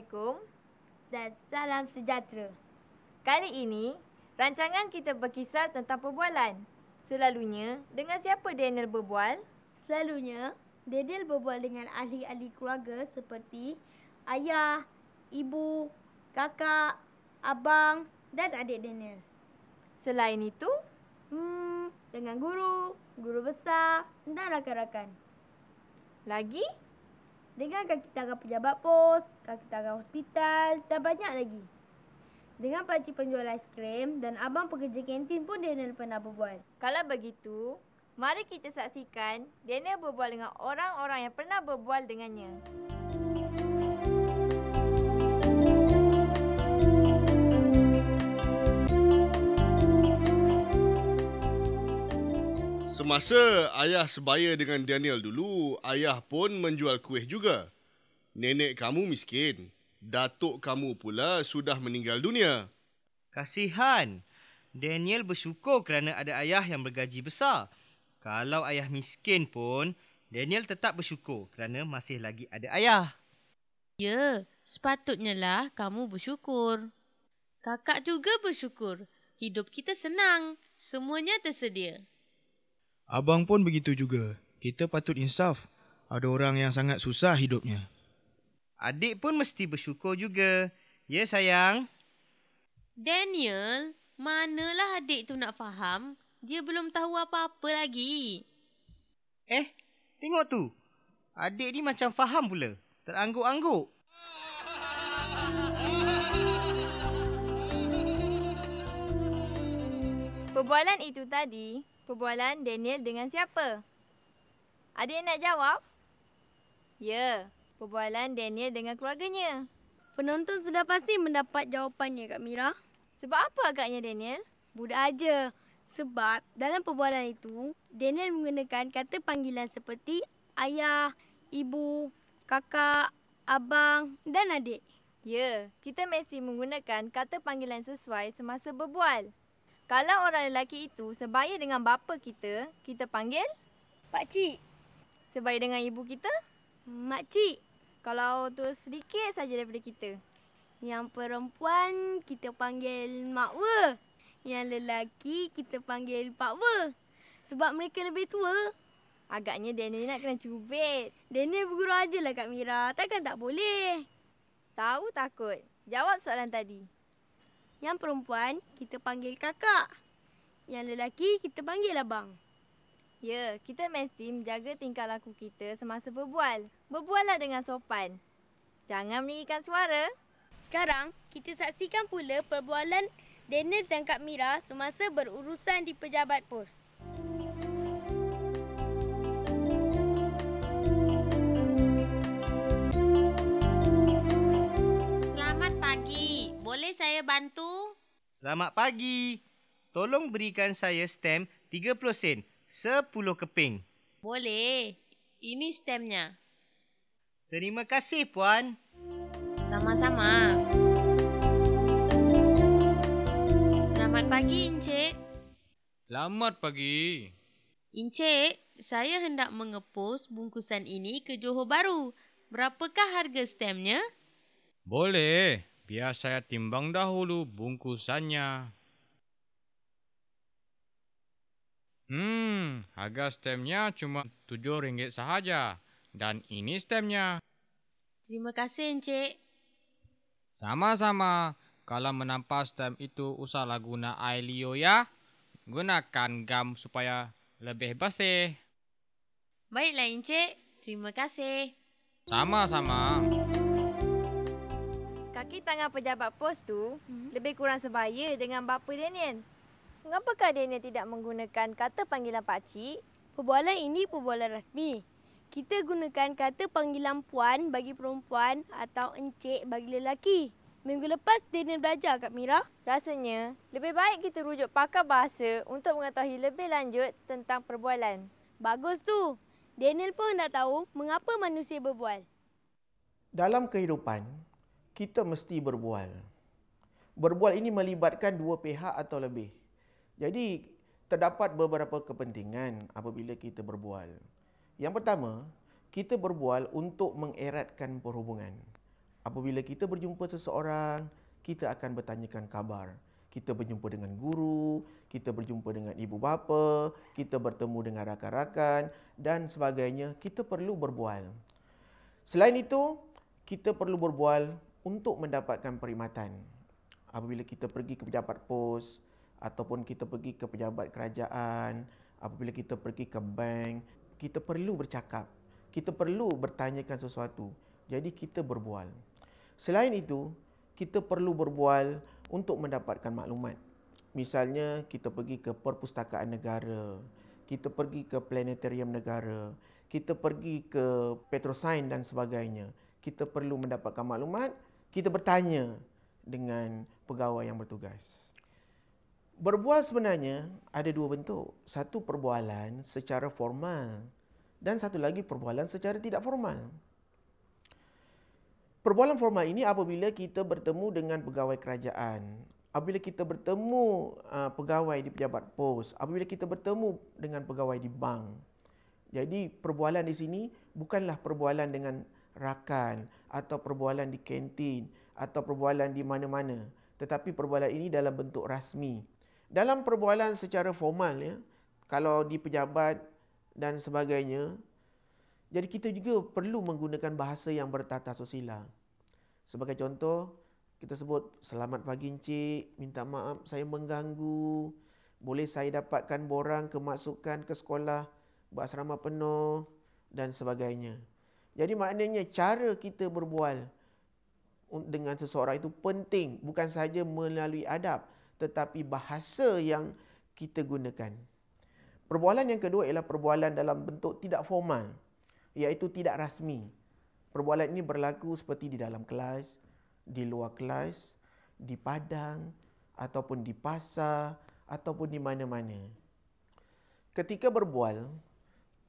Assalamualaikum dan salam sejahtera. Kali ini, rancangan kita berkisar tentang perbualan. Selalunya, dengan siapa Daniel berbual? Selalunya, Daniel berbual dengan ahli-ahli keluarga seperti ayah, ibu, kakak, abang dan adik Daniel. Selain itu, hmm, dengan guru, guru besar dan rakan-rakan. Lagi, dengan kakitangan pejabat pos, kita kaki hospital dan banyak lagi. Dengan pakcik penjual krim dan abang pekerja kantin pun Daniel pernah berbual. Kalau begitu, mari kita saksikan Daniel berbual dengan orang-orang yang pernah berbual dengannya. Semasa ayah sebaya dengan Daniel dulu, ayah pun menjual kuih juga. Nenek kamu miskin. Datuk kamu pula sudah meninggal dunia. Kasihan. Daniel bersyukur kerana ada ayah yang bergaji besar. Kalau ayah miskin pun, Daniel tetap bersyukur kerana masih lagi ada ayah. Ya, sepatutnya lah kamu bersyukur. Kakak juga bersyukur. Hidup kita senang. Semuanya tersedia. Abang pun begitu juga. Kita patut insaf. Ada orang yang sangat susah hidupnya. Adik pun mesti bersyukur juga. Ya sayang. Daniel, manalah adik tu nak faham? Dia belum tahu apa-apa lagi. Eh, tengok tu. Adik ni macam faham pula. Teranggut-anggut. Perbualan itu tadi, perbualan Daniel dengan siapa? Adik nak jawab? Ya, perbualan Daniel dengan keluarganya. Penonton sudah pasti mendapat jawapannya, Kak Mira. Sebab apa agaknya, Daniel? Budak aja. Sebab dalam perbualan itu, Daniel menggunakan kata panggilan seperti ayah, ibu, kakak, abang dan adik. Ya, kita mesti menggunakan kata panggilan sesuai semasa berbual. Kalau orang lelaki itu sebaya dengan bapa kita, kita panggil? Pak Cik. Sebaya dengan ibu kita? Mak Cik kalau tu sedikit saja daripada kita. Yang perempuan kita panggil makwa. Yang lelaki kita panggil pakwa. Sebab mereka lebih tua. Agaknya Daniel nak kena cubit. Daniel bergurau aje lah Kak Mira. Takkan tak boleh. Tahu takut. Jawab soalan tadi. Yang perempuan kita panggil kakak. Yang lelaki kita panggil abang. Ya, kita mes team jaga tingkah laku kita semasa berbual. Berbuallah dengan sopan. Jangan meninggikan suara. Sekarang, kita saksikan pula perbualan Daniel dan Kak Mira semasa berurusan di pejabat pos. Selamat pagi. Boleh saya bantu? Selamat pagi. Tolong berikan saya stem 30 sen Sepuluh keping. Boleh. Ini stemnya. Terima kasih, Puan. Sama-sama. Selamat pagi, Encik. Selamat pagi. Encik, saya hendak mengepos bungkusan ini ke Johor Baru. Berapakah harga stemnya? Boleh. Biar saya timbang dahulu bungkusannya. Hmm, harga stemnya cuma RM7 sahaja. Dan ini stemnya. Terima kasih, Encik. Sama-sama. Kalau menampas stem itu, usahlah guna Ailio ya. Gunakan gam supaya lebih bersih. Baiklah, Encik. Terima kasih. Sama-sama. Kaki tangan pejabat pos tu hmm. lebih kurang sebaya dengan bapa Daniel. Mengapakah Daniel tidak menggunakan kata panggilan pakcik? Perbualan ini perbualan rasmi. Kita gunakan kata panggilan puan bagi perempuan atau encik bagi lelaki. Minggu lepas Daniel belajar Kak Mira. Rasanya lebih baik kita rujuk pakar bahasa untuk mengetahui lebih lanjut tentang perbualan. Bagus tu. Daniel pun nak tahu mengapa manusia berbual. Dalam kehidupan, kita mesti berbual. Berbual ini melibatkan dua pihak atau lebih. Jadi terdapat beberapa kepentingan apabila kita berbual. Yang pertama, kita berbual untuk mengeratkan perhubungan. Apabila kita berjumpa seseorang, kita akan bertanyakan kabar. Kita berjumpa dengan guru, kita berjumpa dengan ibu bapa, kita bertemu dengan rakan-rakan dan sebagainya. Kita perlu berbual. Selain itu, kita perlu berbual untuk mendapatkan perkhidmatan. Apabila kita pergi ke pejabat pos, ataupun kita pergi ke pejabat kerajaan, apabila kita pergi ke bank, kita perlu bercakap. Kita perlu bertanyakan sesuatu. Jadi kita berbual. Selain itu, kita perlu berbual untuk mendapatkan maklumat. Misalnya kita pergi ke perpustakaan negara, kita pergi ke planetarium negara, kita pergi ke petrosain dan sebagainya. Kita perlu mendapatkan maklumat, kita bertanya dengan pegawai yang bertugas. Berbual sebenarnya ada dua bentuk. Satu perbualan secara formal dan satu lagi perbualan secara tidak formal. Perbualan formal ini apabila kita bertemu dengan pegawai kerajaan, apabila kita bertemu uh, pegawai di pejabat pos, apabila kita bertemu dengan pegawai di bank. Jadi perbualan di sini bukanlah perbualan dengan rakan atau perbualan di kantin atau perbualan di mana-mana, tetapi perbualan ini dalam bentuk rasmi dalam perbualan secara formal ya, kalau di pejabat dan sebagainya, jadi kita juga perlu menggunakan bahasa yang bertata susila. Sebagai contoh, kita sebut selamat pagi encik, minta maaf saya mengganggu. Boleh saya dapatkan borang kemasukan ke sekolah berasrama penuh dan sebagainya. Jadi maknanya cara kita berbual dengan seseorang itu penting bukan saja melalui adab tetapi bahasa yang kita gunakan. Perbualan yang kedua ialah perbualan dalam bentuk tidak formal, iaitu tidak rasmi. Perbualan ini berlaku seperti di dalam kelas, di luar kelas, di padang, ataupun di pasar, ataupun di mana-mana. Ketika berbual,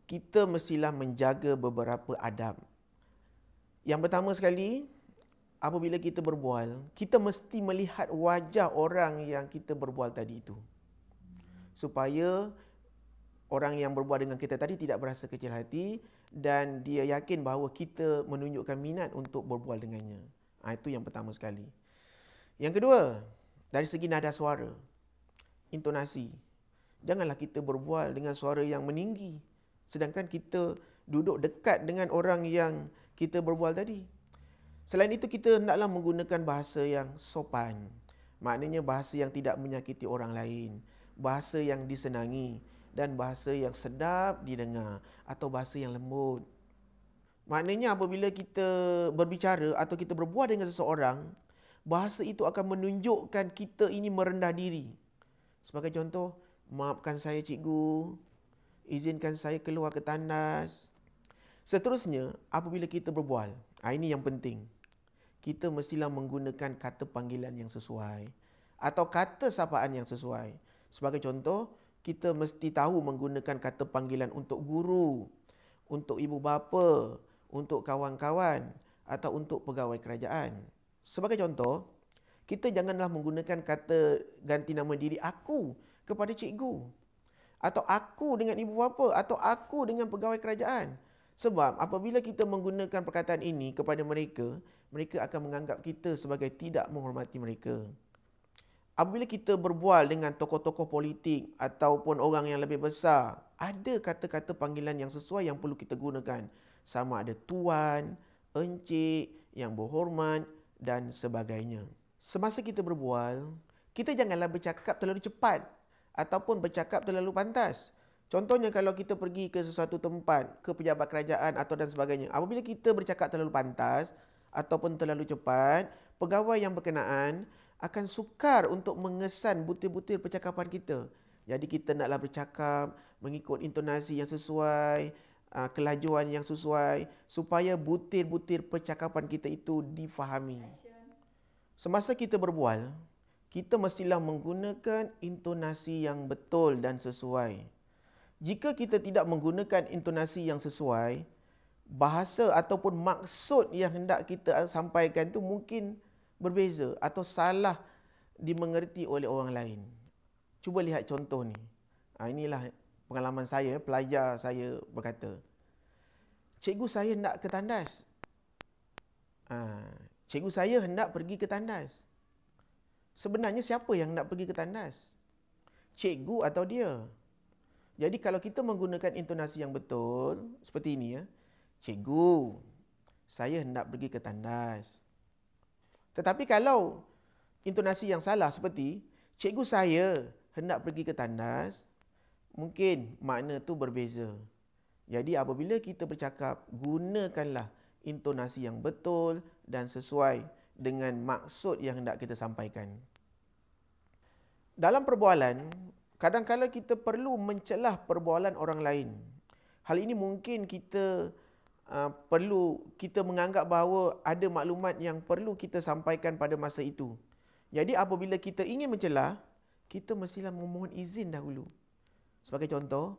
kita mestilah menjaga beberapa adab. Yang pertama sekali, apabila kita berbual, kita mesti melihat wajah orang yang kita berbual tadi itu. Supaya orang yang berbual dengan kita tadi tidak berasa kecil hati dan dia yakin bahawa kita menunjukkan minat untuk berbual dengannya. Ha, itu yang pertama sekali. Yang kedua, dari segi nada suara, intonasi. Janganlah kita berbual dengan suara yang meninggi sedangkan kita duduk dekat dengan orang yang kita berbual tadi. Selain itu kita hendaklah menggunakan bahasa yang sopan. Maknanya bahasa yang tidak menyakiti orang lain, bahasa yang disenangi dan bahasa yang sedap didengar atau bahasa yang lembut. Maknanya apabila kita berbicara atau kita berbuat dengan seseorang, bahasa itu akan menunjukkan kita ini merendah diri. Sebagai contoh, maafkan saya cikgu, izinkan saya keluar ke tandas. Seterusnya, apabila kita berbual, ah, ini yang penting kita mestilah menggunakan kata panggilan yang sesuai atau kata sapaan yang sesuai. Sebagai contoh, kita mesti tahu menggunakan kata panggilan untuk guru, untuk ibu bapa, untuk kawan-kawan atau untuk pegawai kerajaan. Sebagai contoh, kita janganlah menggunakan kata ganti nama diri aku kepada cikgu atau aku dengan ibu bapa atau aku dengan pegawai kerajaan. Sebab apabila kita menggunakan perkataan ini kepada mereka, mereka akan menganggap kita sebagai tidak menghormati mereka. Apabila kita berbual dengan tokoh-tokoh politik ataupun orang yang lebih besar, ada kata-kata panggilan yang sesuai yang perlu kita gunakan. Sama ada tuan, encik, yang berhormat dan sebagainya. Semasa kita berbual, kita janganlah bercakap terlalu cepat ataupun bercakap terlalu pantas. Contohnya kalau kita pergi ke sesuatu tempat, ke pejabat kerajaan atau dan sebagainya. Apabila kita bercakap terlalu pantas ataupun terlalu cepat, pegawai yang berkenaan akan sukar untuk mengesan butir-butir percakapan kita. Jadi kita naklah bercakap mengikut intonasi yang sesuai, kelajuan yang sesuai supaya butir-butir percakapan kita itu difahami. Semasa kita berbual, kita mestilah menggunakan intonasi yang betul dan sesuai jika kita tidak menggunakan intonasi yang sesuai, bahasa ataupun maksud yang hendak kita sampaikan itu mungkin berbeza atau salah dimengerti oleh orang lain. Cuba lihat contoh ni. Ha, inilah pengalaman saya, pelajar saya berkata, Cikgu saya hendak ke tandas. Ha, cikgu saya hendak pergi ke tandas. Sebenarnya siapa yang nak pergi ke tandas? Cikgu atau dia? Dia. Jadi kalau kita menggunakan intonasi yang betul, hmm. seperti ini ya. Cikgu, saya hendak pergi ke tandas. Tetapi kalau intonasi yang salah seperti, cikgu saya hendak pergi ke tandas, mungkin makna tu berbeza. Jadi apabila kita bercakap, gunakanlah intonasi yang betul dan sesuai dengan maksud yang hendak kita sampaikan. Dalam perbualan, Kadangkala kita perlu mencelah perbualan orang lain. Hal ini mungkin kita uh, perlu kita menganggap bahawa ada maklumat yang perlu kita sampaikan pada masa itu. Jadi apabila kita ingin mencelah, kita mestilah memohon izin dahulu. Sebagai contoh,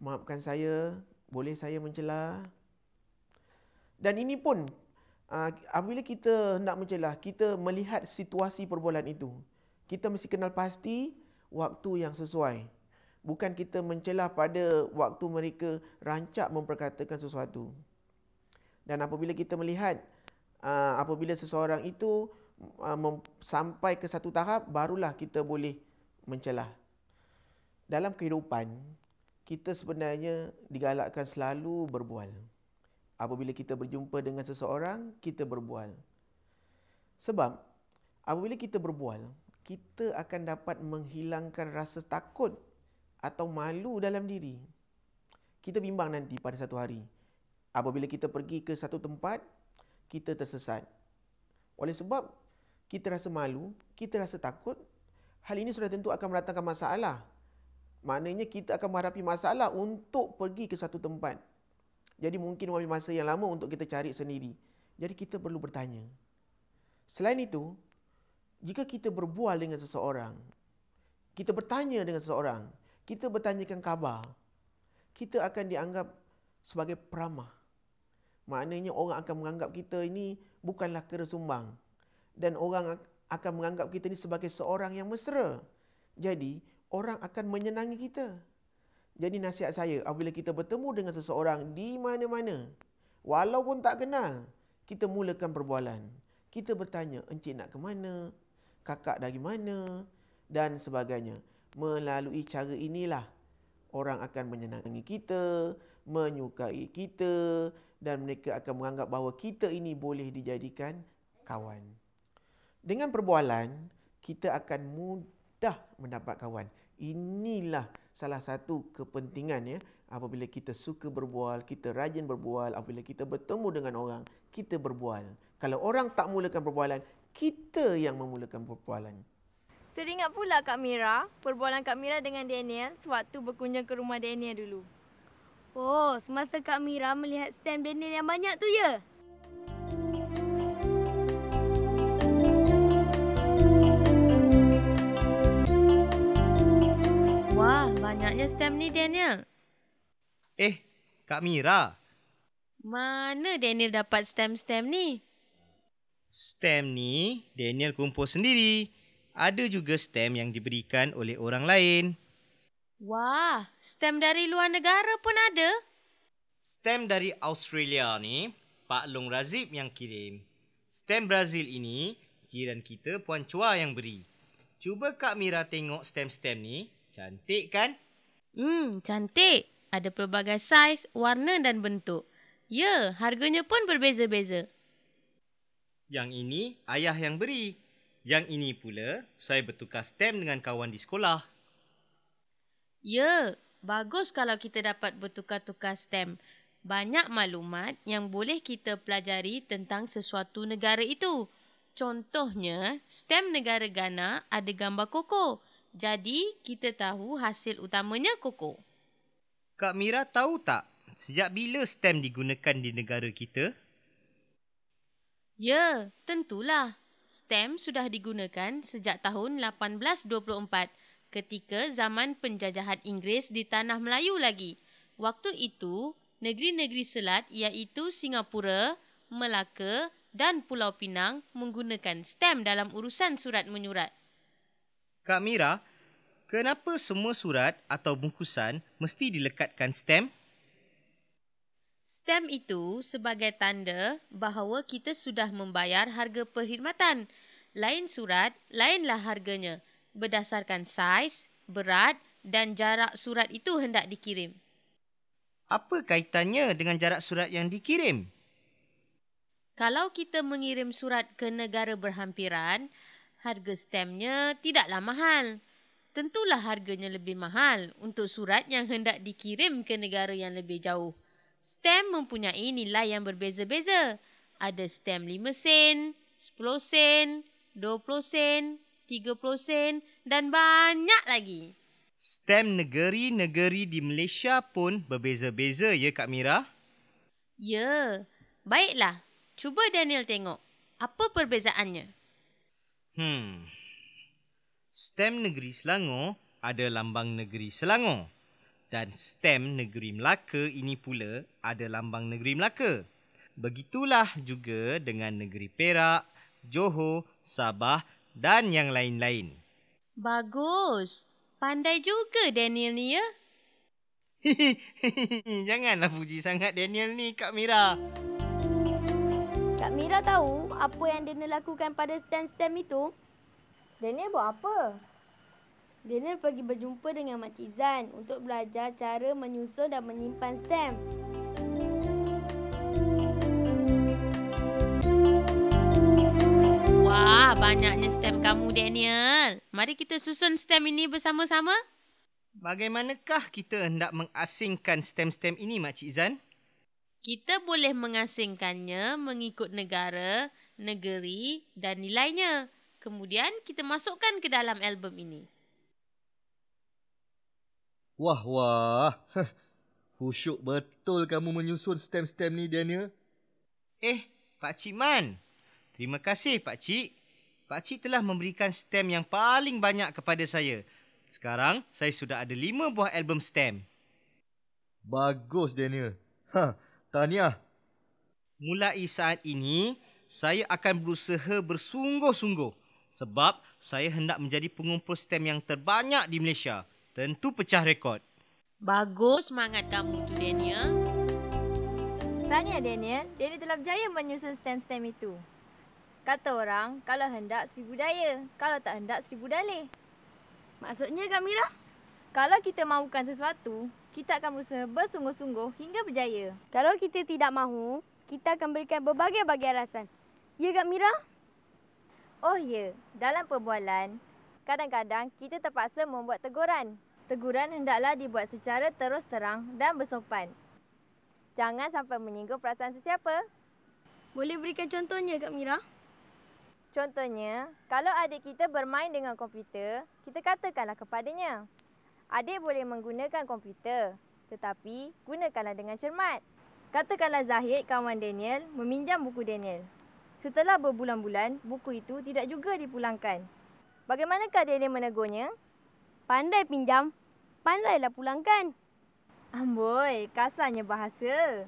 maafkan saya, boleh saya mencelah? Dan ini pun uh, apabila kita hendak mencelah, kita melihat situasi perbualan itu. Kita mesti kenal pasti waktu yang sesuai. Bukan kita mencelah pada waktu mereka rancak memperkatakan sesuatu. Dan apabila kita melihat, ah, apabila seseorang itu ah, sampai ke satu tahap, barulah kita boleh mencelah. Dalam kehidupan, kita sebenarnya digalakkan selalu berbual. Apabila kita berjumpa dengan seseorang, kita berbual. Sebab apabila kita berbual, kita akan dapat menghilangkan rasa takut atau malu dalam diri. Kita bimbang nanti pada satu hari. Apabila kita pergi ke satu tempat, kita tersesat. Oleh sebab kita rasa malu, kita rasa takut, hal ini sudah tentu akan mendatangkan masalah. Maknanya kita akan menghadapi masalah untuk pergi ke satu tempat. Jadi mungkin mengambil masa yang lama untuk kita cari sendiri. Jadi kita perlu bertanya. Selain itu, jika kita berbual dengan seseorang, kita bertanya dengan seseorang, kita bertanyakan khabar, kita akan dianggap sebagai peramah. Maknanya orang akan menganggap kita ini bukanlah kera sumbang. Dan orang akan menganggap kita ini sebagai seorang yang mesra. Jadi, orang akan menyenangi kita. Jadi nasihat saya, apabila kita bertemu dengan seseorang di mana-mana, walaupun tak kenal, kita mulakan perbualan. Kita bertanya, Encik nak ke mana? kakak dari mana dan sebagainya. Melalui cara inilah orang akan menyenangi kita, menyukai kita dan mereka akan menganggap bahawa kita ini boleh dijadikan kawan. Dengan perbualan, kita akan mudah mendapat kawan. Inilah salah satu kepentingan ya apabila kita suka berbual, kita rajin berbual, apabila kita bertemu dengan orang, kita berbual. Kalau orang tak mulakan perbualan, kita yang memulakan perbualan. Teringat pula Kak Mira, perbualan Kak Mira dengan Daniel sewaktu berkunjung ke rumah Daniel dulu. Oh, semasa Kak Mira melihat stand Daniel yang banyak tu ya? Wah, banyaknya stand ni Daniel. Eh, Kak Mira. Mana Daniel dapat stand-stand ni? stem ni Daniel kumpul sendiri. Ada juga stem yang diberikan oleh orang lain. Wah, stem dari luar negara pun ada. Stem dari Australia ni Pak Long Razib yang kirim. Stem Brazil ini kiran kita Puan Chua yang beri. Cuba Kak Mira tengok stem-stem ni. Cantik kan? Hmm, cantik. Ada pelbagai saiz, warna dan bentuk. Ya, harganya pun berbeza-beza. Yang ini ayah yang beri. Yang ini pula saya bertukar stem dengan kawan di sekolah. Ya, bagus kalau kita dapat bertukar-tukar stem. Banyak maklumat yang boleh kita pelajari tentang sesuatu negara itu. Contohnya, stem negara Ghana ada gambar koko. Jadi, kita tahu hasil utamanya koko. Kak Mira tahu tak sejak bila stem digunakan di negara kita? Ya, tentulah. Stem sudah digunakan sejak tahun 1824 ketika zaman penjajahan Inggeris di tanah Melayu lagi. Waktu itu, negeri-negeri selat iaitu Singapura, Melaka dan Pulau Pinang menggunakan stem dalam urusan surat-menyurat. Kak Mira, kenapa semua surat atau bungkusan mesti dilekatkan stem? Stem itu sebagai tanda bahawa kita sudah membayar harga perkhidmatan. Lain surat, lainlah harganya berdasarkan saiz, berat dan jarak surat itu hendak dikirim. Apa kaitannya dengan jarak surat yang dikirim? Kalau kita mengirim surat ke negara berhampiran, harga stemnya tidaklah mahal. Tentulah harganya lebih mahal untuk surat yang hendak dikirim ke negara yang lebih jauh stem mempunyai nilai yang berbeza-beza. Ada stem 5 sen, 10 sen, 20 sen, 30 sen dan banyak lagi. Stem negeri-negeri di Malaysia pun berbeza-beza ya Kak Mira? Ya, baiklah. Cuba Daniel tengok. Apa perbezaannya? Hmm. Stem negeri Selangor ada lambang negeri Selangor dan stem negeri Melaka ini pula ada lambang negeri Melaka. Begitulah juga dengan negeri Perak, Johor, Sabah dan yang lain-lain. Bagus. Pandai juga Daniel ni ya. Janganlah puji sangat Daniel ni Kak Mira. Kak Mira tahu apa yang Daniel lakukan pada stem-stem itu? Daniel buat apa? Daniel pergi berjumpa dengan Makcik Zan untuk belajar cara menyusun dan menyimpan stem. Wah, banyaknya stem kamu, Daniel. Mari kita susun stem ini bersama-sama. Bagaimanakah kita hendak mengasingkan stem-stem ini, Makcik Zan? Kita boleh mengasingkannya mengikut negara, negeri dan nilainya. Kemudian kita masukkan ke dalam album ini. Wah, wah. Khusyuk betul kamu menyusun stem-stem ni, Daniel. Eh, Pak Cik Man. Terima kasih, Pak Cik. Pak Cik telah memberikan stem yang paling banyak kepada saya. Sekarang, saya sudah ada lima buah album stem. Bagus, Daniel. Ha, tahniah. Mulai saat ini, saya akan berusaha bersungguh-sungguh sebab saya hendak menjadi pengumpul stem yang terbanyak di Malaysia tentu pecah rekod. Bagus semangat kamu tu Daniel. Tanya Daniel, Daniel telah berjaya menyusun stem-stem itu. Kata orang, kalau hendak seribu daya, kalau tak hendak seribu dalih. Maksudnya Kak Mira? Kalau kita mahukan sesuatu, kita akan berusaha bersungguh-sungguh hingga berjaya. Kalau kita tidak mahu, kita akan berikan berbagai-bagai alasan. Ya Kak Mira? Oh ya, dalam perbualan, kadang-kadang kita terpaksa membuat teguran teguran hendaklah dibuat secara terus terang dan bersopan. Jangan sampai menyinggung perasaan sesiapa. Boleh berikan contohnya, Kak Mira? Contohnya, kalau adik kita bermain dengan komputer, kita katakanlah kepadanya. Adik boleh menggunakan komputer, tetapi gunakanlah dengan cermat. Katakanlah Zahid, kawan Daniel, meminjam buku Daniel. Setelah berbulan-bulan, buku itu tidak juga dipulangkan. Bagaimanakah Daniel menegurnya? Pandai pinjam, pandailah pulangkan. Amboi, kasarnya bahasa.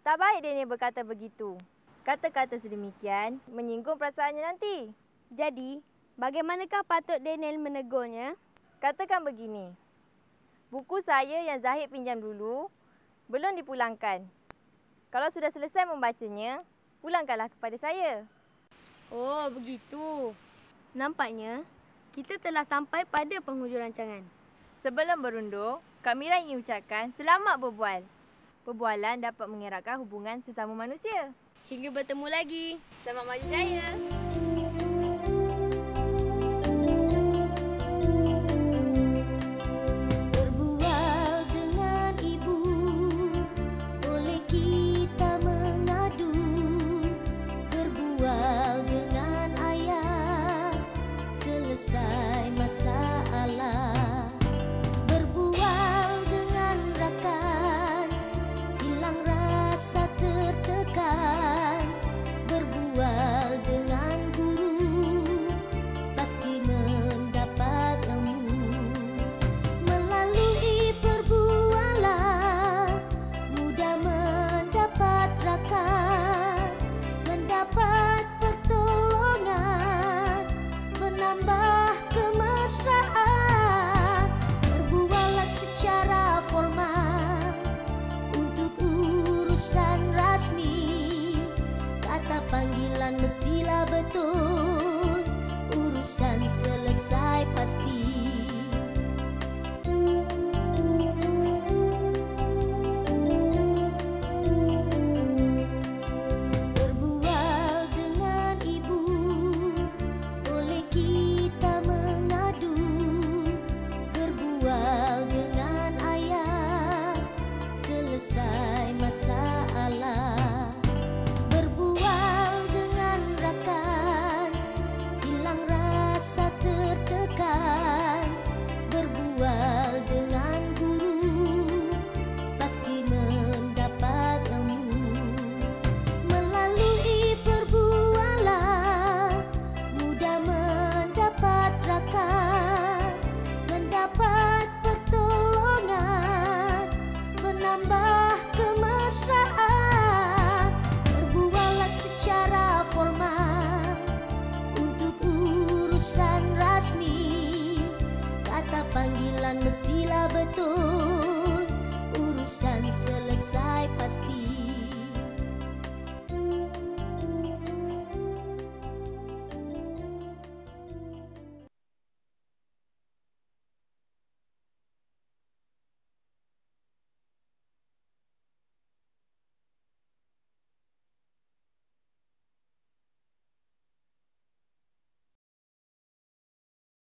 Tak baik Denny berkata begitu. Kata-kata sedemikian menyinggung perasaannya nanti. Jadi, bagaimanakah patut Daniel menegurnya? Katakan begini. Buku saya yang Zahid pinjam dulu belum dipulangkan. Kalau sudah selesai membacanya, pulangkanlah kepada saya. Oh, begitu. Nampaknya kita telah sampai pada penghujung rancangan. Sebelum berundur, Kak Mira ingin ucapkan selamat berbual. Perbualan dapat mengeratkan hubungan sesama manusia. Hingga bertemu lagi. Selamat maju jaya. Hmm.